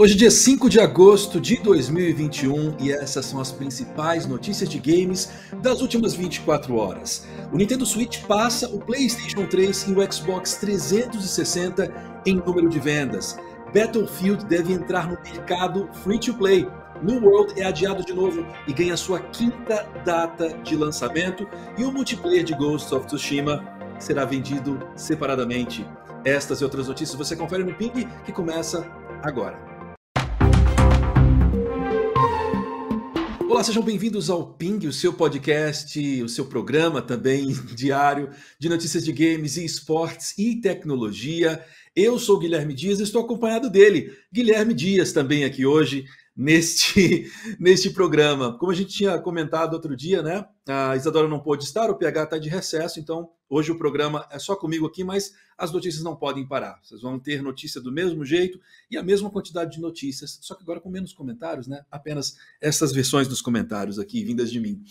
Hoje, é dia 5 de agosto de 2021, e essas são as principais notícias de games das últimas 24 horas. O Nintendo Switch passa o PlayStation 3 e o Xbox 360 em número de vendas. Battlefield deve entrar no mercado free to play. New World é adiado de novo e ganha sua quinta data de lançamento. E o multiplayer de Ghost of Tsushima será vendido separadamente. Estas e outras notícias você confere no Ping que começa agora. Olá, sejam bem-vindos ao Ping, o seu podcast, o seu programa também diário de notícias de games e esportes e tecnologia. Eu sou Guilherme Dias e estou acompanhado dele, Guilherme Dias, também aqui hoje, neste, neste programa. Como a gente tinha comentado outro dia, né? A Isadora não pôde estar, o PH está de recesso, então hoje o programa é só comigo aqui, mas as notícias não podem parar. Vocês vão ter notícia do mesmo jeito e a mesma quantidade de notícias, só que agora com menos comentários, né? Apenas essas versões dos comentários aqui, vindas de mim.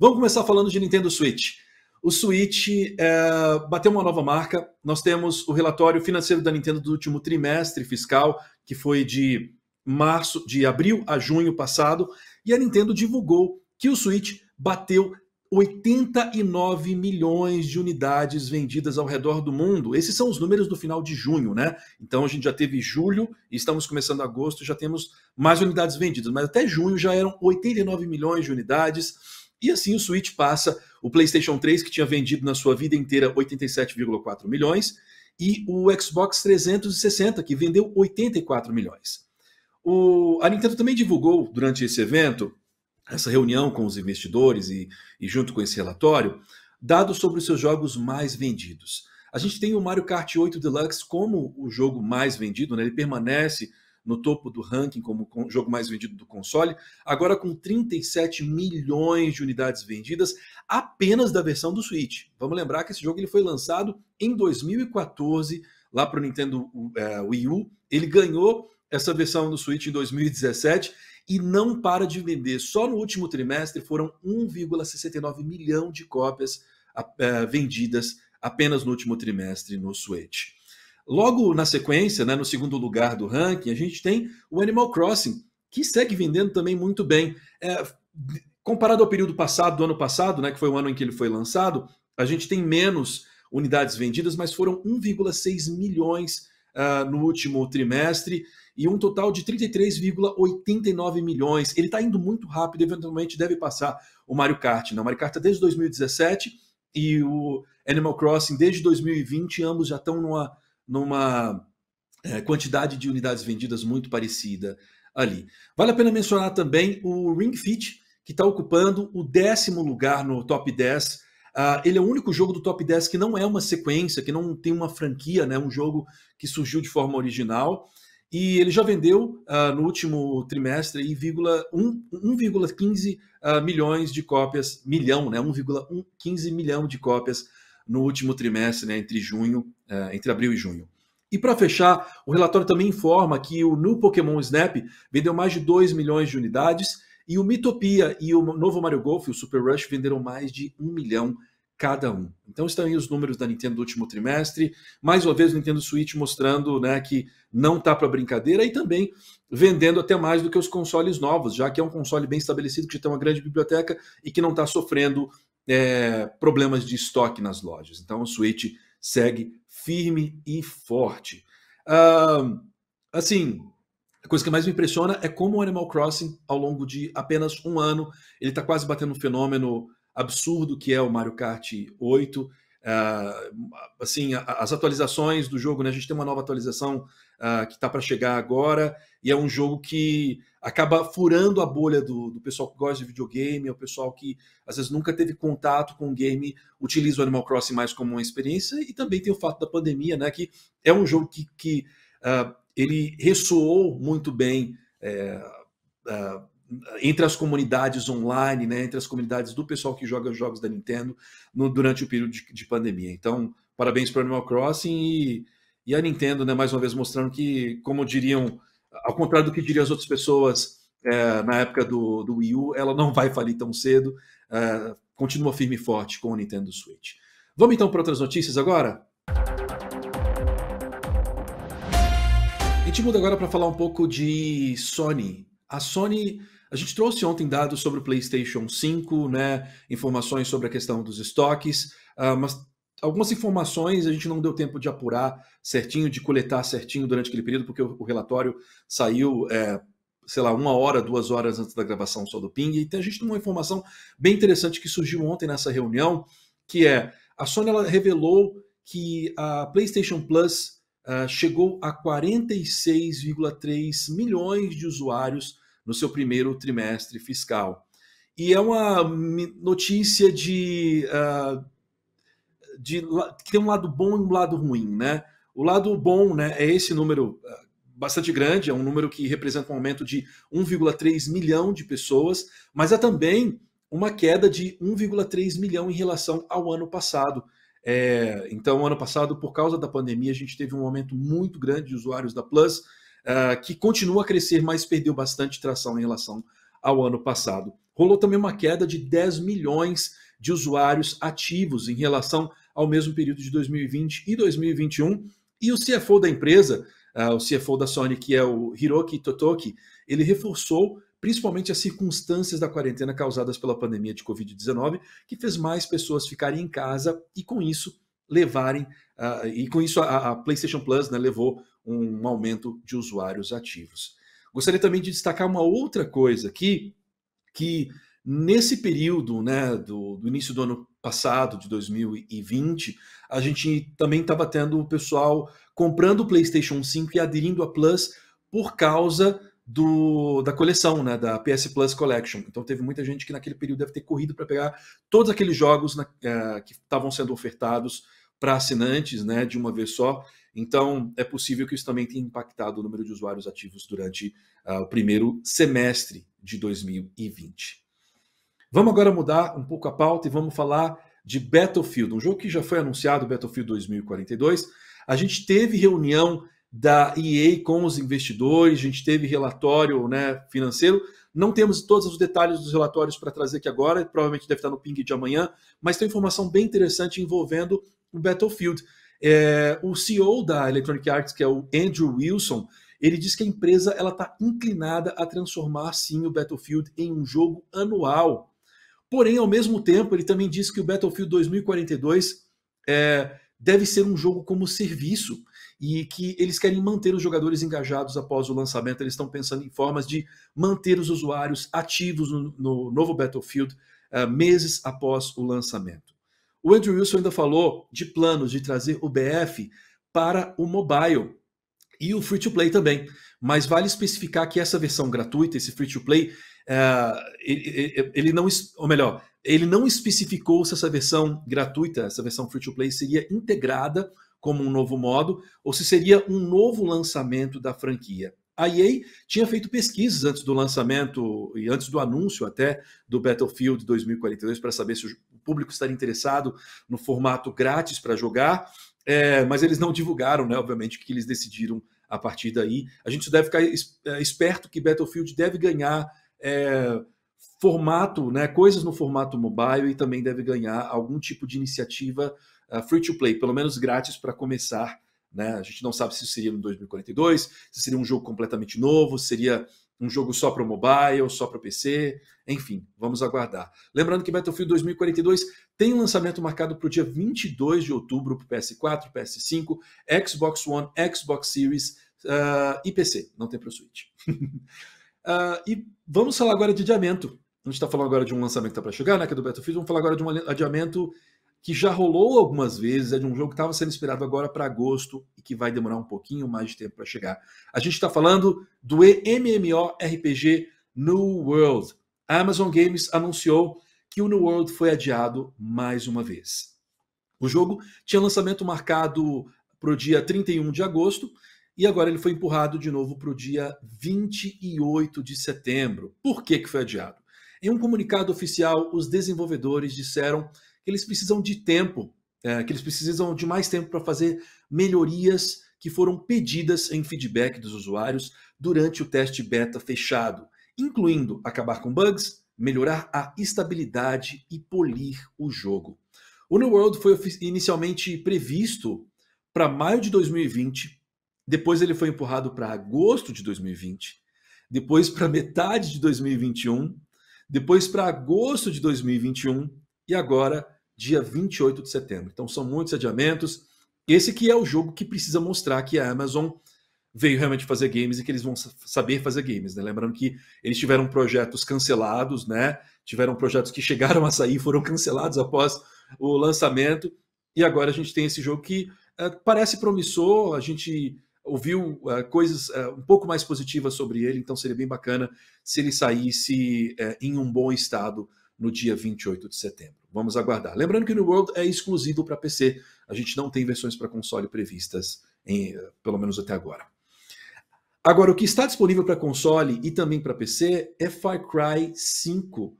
Vamos começar falando de Nintendo Switch. O Switch é, bateu uma nova marca. Nós temos o relatório financeiro da Nintendo do último trimestre fiscal, que foi de março, de abril a junho passado, e a Nintendo divulgou que o Switch bateu 89 milhões de unidades vendidas ao redor do mundo. Esses são os números do final de junho, né? Então a gente já teve julho, estamos começando agosto, já temos mais unidades vendidas, mas até junho já eram 89 milhões de unidades. E assim o Switch passa o PlayStation 3, que tinha vendido na sua vida inteira 87,4 milhões, e o Xbox 360, que vendeu 84 milhões. O, a Nintendo também divulgou durante esse evento, essa reunião com os investidores e, e junto com esse relatório, dados sobre os seus jogos mais vendidos. A gente tem o Mario Kart 8 Deluxe como o jogo mais vendido, né? ele permanece no topo do ranking como o jogo mais vendido do console, agora com 37 milhões de unidades vendidas apenas da versão do Switch. Vamos lembrar que esse jogo ele foi lançado em 2014 lá para o Nintendo é, Wii U, ele ganhou essa versão do Switch em 2017 e não para de vender. Só no último trimestre foram 1,69 milhão de cópias ah, eh, vendidas apenas no último trimestre no Switch. Logo na sequência, né, no segundo lugar do ranking, a gente tem o Animal Crossing, que segue vendendo também muito bem. É, comparado ao período passado, do ano passado, né, que foi o ano em que ele foi lançado, a gente tem menos unidades vendidas, mas foram 1,6 milhões uh, no último trimestre e um total de 33,89 milhões. Ele está indo muito rápido, eventualmente deve passar o Mario Kart. Né? O Mario Kart está é desde 2017 e o Animal Crossing desde 2020, ambos já estão numa, numa é, quantidade de unidades vendidas muito parecida ali. Vale a pena mencionar também o Ring Fit, que está ocupando o décimo lugar no top 10 ah, ele é o único jogo do top 10 que não é uma sequência, que não tem uma franquia, né? um jogo que surgiu de forma original. E ele já vendeu uh, no último trimestre 1,15 uh, ah, milhões de cópias, milhão, né? 1,15 milhão de cópias no último trimestre, né? entre junho, eh, entre abril e junho. E para fechar, o relatório também informa que o New Pokémon Snap vendeu mais de 2 milhões de unidades e o Mitopia e o novo Mario Golf, o Super Rush, venderam mais de um milhão cada um. Então estão aí os números da Nintendo do último trimestre. Mais uma vez o Nintendo Switch mostrando né, que não está para brincadeira e também vendendo até mais do que os consoles novos, já que é um console bem estabelecido, que já tem uma grande biblioteca e que não está sofrendo é, problemas de estoque nas lojas. Então o Switch segue firme e forte. Uh, assim, a coisa que mais me impressiona é como o Animal Crossing, ao longo de apenas um ano, ele está quase batendo um fenômeno absurdo que é o Mario Kart 8. Uh, ah, assim, as atualizações do jogo, né? A gente tem uma nova atualização uh, que está para chegar agora e é um jogo que acaba furando a bolha do, do pessoal que gosta de videogame, é o pessoal que às vezes nunca teve contato com o game, utiliza o Animal Crossing mais como uma experiência e também tem o fato da pandemia, né? Que é um jogo que, que uh, ele ressoou muito bem é, entre as comunidades online, né, entre as comunidades do pessoal que joga jogos da Nintendo no, durante o período de, de, pandemia. Então, parabéns para Animal Crossing e, e, a Nintendo, né, mais uma vez mostrando que, como diriam, ao contrário do que diriam as outras pessoas é, na época do, do, Wii U, ela não vai falir tão cedo. É, continua firme e forte com o Nintendo Switch. Vamos então para outras notícias agora? gente muda agora para falar um pouco de Sony. A Sony, a gente trouxe ontem dados sobre o PlayStation 5, né? Informações sobre a questão dos estoques, uh, mas algumas informações a gente não deu tempo de apurar certinho, de coletar certinho durante aquele período, porque o, relatório saiu, é, sei lá, uma hora, duas horas antes da gravação só do Ping. Então a gente tem uma informação bem interessante que surgiu ontem nessa reunião, que é a Sony ela revelou que a PlayStation Plus ah, chegou a 46,3 milhões de usuários no seu primeiro trimestre fiscal. E é uma notícia de, uh, de que tem um lado bom e um lado ruim, né? O lado bom né, é esse número ah, bastante grande, é um número que representa um aumento de 1,3 milhão de pessoas, mas há também uma queda de 1,3 milhão em relação ao ano passado. É, então, ano passado, por causa da pandemia, a gente teve um aumento muito grande de usuários da Plus, uh, que continua a crescer, mas perdeu bastante tração em relação ao ano passado. Rolou também uma queda de 10 milhões de usuários ativos em relação ao mesmo período de 2020 e 2021. E o CFO da empresa, uh, o CFO da Sony, que é o Hiroki Totoki, ele reforçou principalmente as circunstâncias da quarentena causadas pela pandemia de Covid-19, que fez mais pessoas ficarem em casa e com isso levarem, uh, e com isso a, a PlayStation Plus né, levou um aumento de usuários ativos. Gostaria também de destacar uma outra coisa aqui, que nesse período né, do, do início do ano passado, de 2020, a gente também estava tendo o pessoal comprando o PlayStation 5 e aderindo a Plus por causa do, da coleção, né, da PS Plus Collection. Então teve muita gente que naquele período deve ter corrido para pegar todos aqueles jogos na, é, que estavam sendo ofertados para assinantes, né, de uma vez só. Então é possível que isso também tenha impactado o número de usuários ativos durante uh, o primeiro semestre de 2020. Vamos agora mudar um pouco a pauta e vamos falar de Battlefield, um jogo que já foi anunciado, Battlefield 2042. A gente teve reunião da EA com os investidores, a gente teve relatório né, financeiro. Não temos todos os detalhes dos relatórios para trazer aqui agora, provavelmente deve estar no ping de amanhã, mas tem informação bem interessante envolvendo o Battlefield. É, o CEO da Electronic Arts, que é o Andrew Wilson, ele diz que a empresa ela está inclinada a transformar sim o Battlefield em um jogo anual. Porém, ao mesmo tempo, ele também diz que o Battlefield 2042 é, deve ser um jogo como serviço e que eles querem manter os jogadores engajados após o lançamento. Eles estão pensando em formas de manter os usuários ativos no, no novo Battlefield uh, meses após o lançamento. O Andrew Wilson ainda falou de planos de trazer o BF para o mobile e o free to play também. Mas vale especificar que essa versão gratuita, esse free to play, uh, ele, ele não, ou melhor, ele não especificou se essa versão gratuita, essa versão free to play, seria integrada como um novo modo ou se seria um novo lançamento da franquia. A EA tinha feito pesquisas antes do lançamento e antes do anúncio até do Battlefield 2042 para saber se o público estaria interessado no formato grátis para jogar, é, mas eles não divulgaram, né? Obviamente, o que eles decidiram a partir daí. A gente deve ficar é, esperto que Battlefield deve ganhar é, formato, né, coisas no formato mobile e também deve ganhar algum tipo de iniciativa uh, free to play, pelo menos grátis para começar. Né? A gente não sabe se seria no 2042, se seria um jogo completamente novo, seria um jogo só para mobile, só para PC, enfim, vamos aguardar. Lembrando que Battlefield 2042 tem um lançamento marcado para o dia 22 de outubro para PS4, PS5, Xbox One, Xbox Series uh, e PC, não tem para o Switch. Uh, e vamos falar agora de adiamento. A gente está falando agora de um lançamento que está para chegar, né, que é do Battlefield. Vamos falar agora de um adiamento que já rolou algumas vezes, é de um jogo que estava sendo esperado agora para agosto e que vai demorar um pouquinho mais de tempo para chegar. A gente está falando do MMORPG New World. A Amazon Games anunciou que o New World foi adiado mais uma vez. O jogo tinha lançamento marcado para o dia 31 de agosto e agora ele foi empurrado de novo para o dia 28 de setembro. Por que, que foi adiado? Em um comunicado oficial, os desenvolvedores disseram que eles precisam de tempo, é, que eles precisam de mais tempo para fazer melhorias que foram pedidas em feedback dos usuários durante o teste beta fechado, incluindo acabar com bugs, melhorar a estabilidade e polir o jogo. O New World foi inicialmente previsto para maio de 2020, depois ele foi empurrado para agosto de 2020, depois para metade de 2021, depois para agosto de 2021 e agora dia 28 de setembro. Então são muitos adiamentos. Esse que é o jogo que precisa mostrar que a Amazon veio realmente fazer games e que eles vão saber fazer games, né? Lembrando que eles tiveram projetos cancelados, né? Tiveram projetos que chegaram a sair, foram cancelados após o lançamento, e agora a gente tem esse jogo que é, parece promissor, a gente ouviu uh, coisas uh, um pouco mais positivas sobre ele, então seria bem bacana se ele saísse uh, em um bom estado no dia 28 de setembro. Vamos aguardar. Lembrando que o New World é exclusivo para PC, a gente não tem versões para console previstas, em, eh, pelo menos até agora. Agora, o que está disponível para console e também para PC é Far Cry 5.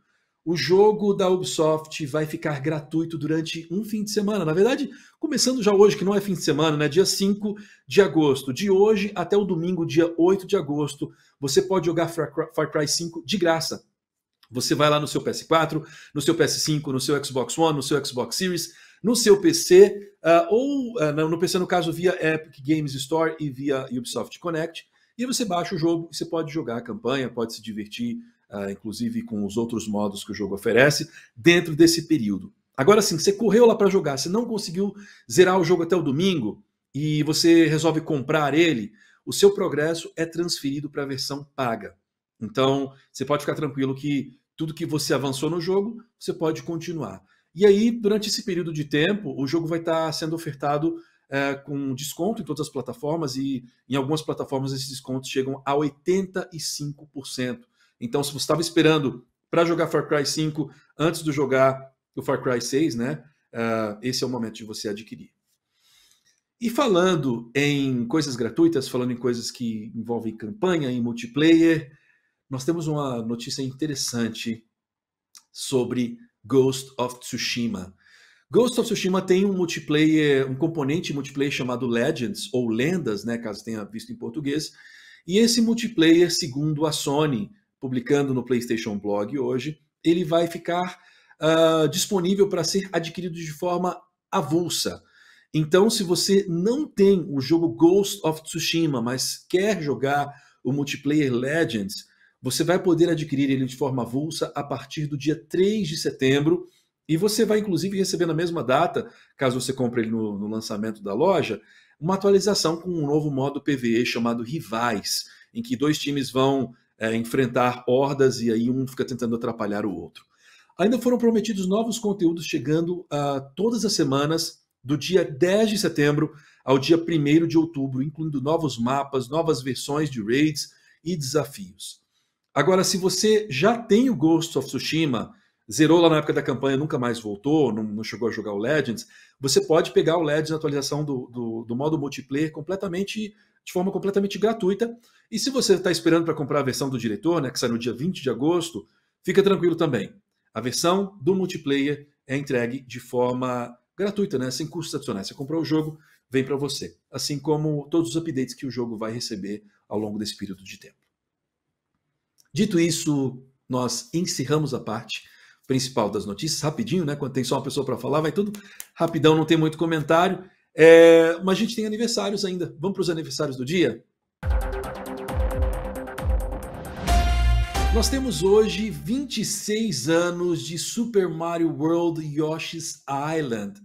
O jogo da Ubisoft vai ficar gratuito durante um fim de semana. Na verdade, começando já hoje, que não é fim de semana, né? Dia 5 de agosto. De hoje até o domingo, dia 8 de agosto, você pode jogar Far Cry 5 de graça. Você vai lá no seu PS4, no seu PS5, no seu Xbox One, no seu Xbox Series, no seu PC, uh, ah, ou uh, no PC, no caso, via Epic Games Store e via Ubisoft Connect. E você baixa o jogo, você pode jogar a campanha, pode se divertir, ah, inclusive com os outros modos que o jogo oferece, dentro desse período. Agora sim, você correu lá para jogar, você não conseguiu zerar o jogo até o domingo e você resolve comprar ele, o seu progresso é transferido para a versão paga. Então, você pode ficar tranquilo que tudo que você avançou no jogo, você pode continuar. E aí, durante esse período de tempo, o jogo vai estar tá sendo ofertado é, com desconto em todas as plataformas, e em algumas plataformas esses descontos chegam a 85%. Então, se você estava esperando para jogar Far Cry 5 antes de jogar o Far Cry 6, né? Uh, esse é o momento de você adquirir. E falando em coisas gratuitas, falando em coisas que envolvem campanha e multiplayer, nós temos uma notícia interessante sobre Ghost of Tsushima. Ghost of Tsushima tem um multiplayer, um componente multiplayer chamado Legends ou Lendas, né, caso tenha visto em português. E esse multiplayer, segundo a Sony, publicando no PlayStation Blog hoje, ele vai ficar uh, disponível para ser adquirido de forma avulsa. Então, se você não tem o jogo Ghost of Tsushima, mas quer jogar o multiplayer Legends, você vai poder adquirir ele de forma avulsa a partir do dia 3 de setembro. E você vai, inclusive, receber na mesma data, caso você compre ele no, no lançamento da loja, uma atualização com um novo modo PVE chamado Rivais, em que dois times vão é, enfrentar hordas e aí um fica tentando atrapalhar o outro. Ainda foram prometidos novos conteúdos chegando uh, todas as semanas, do dia 10 de setembro ao dia 1 de outubro, incluindo novos mapas, novas versões de raids e desafios. Agora, se você já tem o Ghost of Tsushima zerou lá na época da campanha, nunca mais voltou, não, não chegou a jogar o Legends, você pode pegar o Legends na atualização do, do, do modo multiplayer completamente de forma completamente gratuita. E se você está esperando para comprar a versão do diretor, né, que sai no dia 20 de agosto, fica tranquilo também. A versão do multiplayer é entregue de forma gratuita, né, sem custos adicionais. Você comprou o jogo, vem para você. Assim como todos os updates que o jogo vai receber ao longo desse período de tempo. Dito isso, nós encerramos a parte principal das notícias, rapidinho, né? Quando tem só uma pessoa para falar, vai tudo rapidão, não tem muito comentário. É, mas a gente tem aniversários ainda. Vamos para os aniversários do dia? Nós temos hoje 26 anos de Super Mario World Yoshi's Island.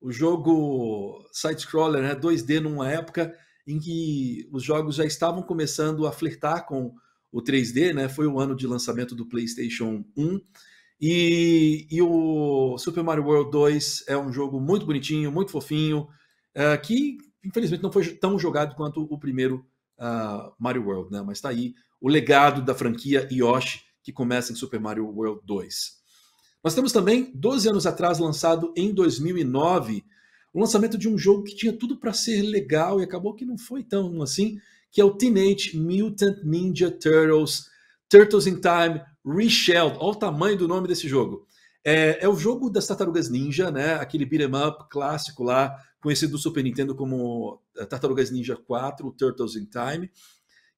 O jogo side-scroller, né, 2D numa época em que os jogos já estavam começando a flertar com o 3D, né? Foi o ano de lançamento do PlayStation 1 e, e, o Super Mario World 2 é um jogo muito bonitinho, muito fofinho, uh, que infelizmente não foi tão jogado quanto o primeiro uh, Mario World, né? Mas está aí o legado da franquia Yoshi que começa em Super Mario World 2. Nós temos também, 12 anos atrás, lançado em 2009, o lançamento de um jogo que tinha tudo para ser legal e acabou que não foi tão assim, que é o Teenage Mutant Ninja Turtles, Turtles in Time Richel, Olha o tamanho do nome desse jogo. É, é o jogo das Tartarugas Ninja, né? Aquele beat'em up clássico lá, conhecido do Super Nintendo como eh, Tartarugas Ninja 4, Turtles in Time,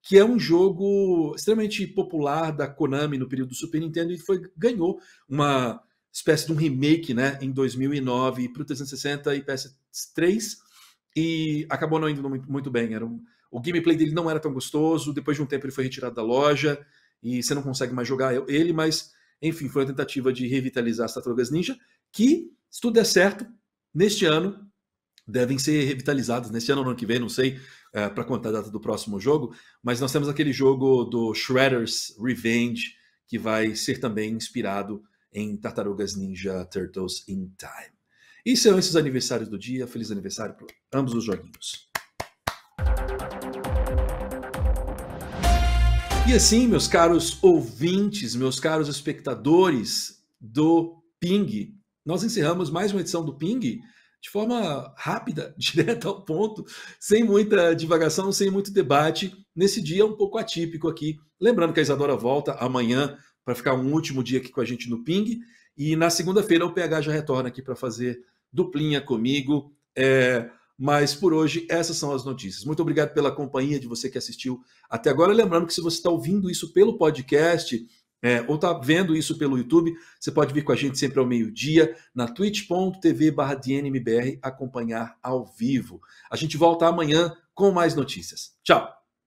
que é um jogo extremamente popular da Konami no período do Super Nintendo e foi ganhou uma espécie de um remake, né, em 2009 para o 360 e PS3 e acabou não indo muito, muito bem. Era um, o gameplay dele não era tão gostoso. Depois de um tempo ele foi retirado da loja e você não consegue mais jogar ele, mas enfim, foi uma tentativa de revitalizar as Tartarugas Ninja, que, se tudo der certo, neste ano devem ser revitalizadas, neste ano ou no ano que vem, não sei, é, para contar a data do próximo jogo, mas nós temos aquele jogo do Shredder's Revenge, que vai ser também inspirado em Tartarugas Ninja Turtles in Time. E são esses aniversários do dia. Feliz aniversário para ambos os joguinhos. E assim, meus caros ouvintes, meus caros espectadores do Ping, nós encerramos mais uma edição do Ping de forma rápida, direta ao ponto, sem muita divagação, sem muito debate, nesse dia um pouco atípico aqui. Lembrando que a Isadora volta amanhã para ficar um último dia aqui com a gente no Ping, e na segunda-feira o PH já retorna aqui para fazer duplinha comigo. É, mas por hoje, essas são as notícias. Muito obrigado pela companhia de você que assistiu até agora. Lembrando que se você está ouvindo isso pelo podcast, é, ou está vendo isso pelo YouTube, você pode vir com a gente sempre ao meio-dia na twitch.tv DNMBR acompanhar ao vivo. A gente volta amanhã com mais notícias. Tchau!